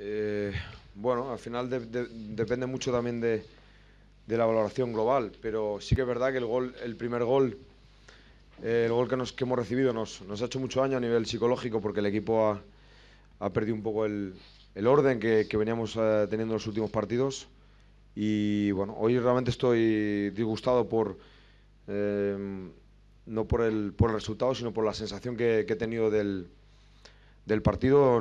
Eh, bueno, al final depende mucho también de, la valoración global, pero sí que es verdad que el gol, el primer gol, eh, el gol que, nos, hemos recibido nos, ha hecho mucho daño a nivel psicológico porque el equipo ha, perdido un poco el, orden que, veníamos eh, teniendo en los últimos partidos y bueno, hoy realmente estoy disgustado por em, no por el, resultado, sino por la sensación que, he tenido del, partido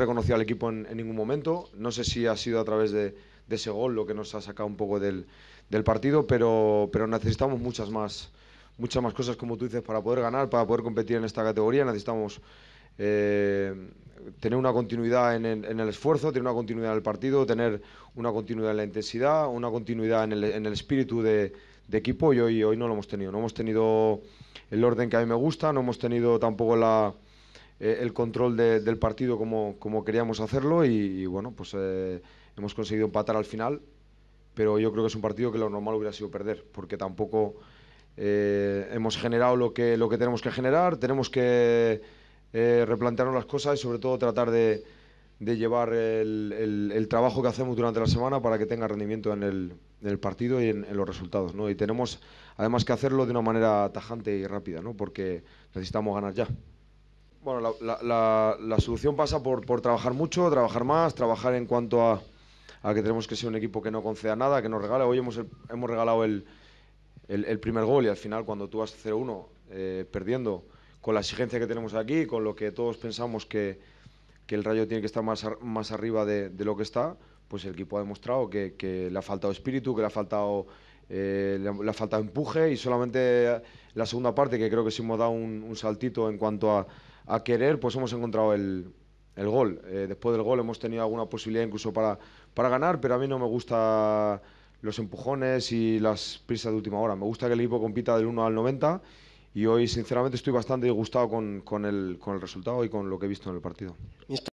reconocido al equipo en, ningún momento. No sé si ha sido a través de, ese gol lo que nos ha sacado un poco del, partido, pero, pero necesitamos muchas más, muchas más cosas, como tú dices, para poder ganar, para poder competir en esta categoría. Necesitamos eh, tener una continuidad en, el esfuerzo, tener una continuidad en el partido, tener una continuidad en la intensidad, una continuidad en el, espíritu de, equipo y hoy no lo hemos tenido. No hemos tenido el orden que a mí me gusta, no hemos tenido tampoco la eh, el control del partido como, queríamos hacerlo y, bueno, pues eh, hemos conseguido empatar al final, pero yo creo que es un partido que lo normal hubiera sido perder, porque tampoco eh, hemos generado lo que, lo que tenemos que generar, tenemos que replantearnos las cosas y sobre todo tratar de, llevar el, trabajo que hacemos durante la semana para que tenga rendimiento en el, partido y en, los resultados. ¿no? Y tenemos además que hacerlo de una manera tajante y rápida, ¿no? porque necesitamos ganar ya. Bueno, la, solución pasa por, trabajar mucho, trabajar más, trabajar en cuanto a, que tenemos que ser un equipo que no conceda nada, que nos regale. Hoy hemos, hemos regalado el, primer gol y al final cuando tú vas 0-1 eh, perdiendo, con la exigencia que tenemos aquí, con lo que todos pensamos que, el Rayo tiene que estar más, más arriba de, lo que está, pues el equipo ha demostrado que, le ha faltado espíritu, que eh, le ha faltado... empuje y solamente la segunda parte, que creo que sí hemos dado un saltito en cuanto a, a querer, pues hemos encontrado el, gol. Eh, después del gol hemos tenido alguna posibilidad incluso para, para ganar, pero a mí no me gusta los empujones y las prisas de última hora. Me gusta que el equipo compita del 1 al 90 y hoy sinceramente estoy bastante disgustado con, el, con el resultado y con lo que he visto en el partido.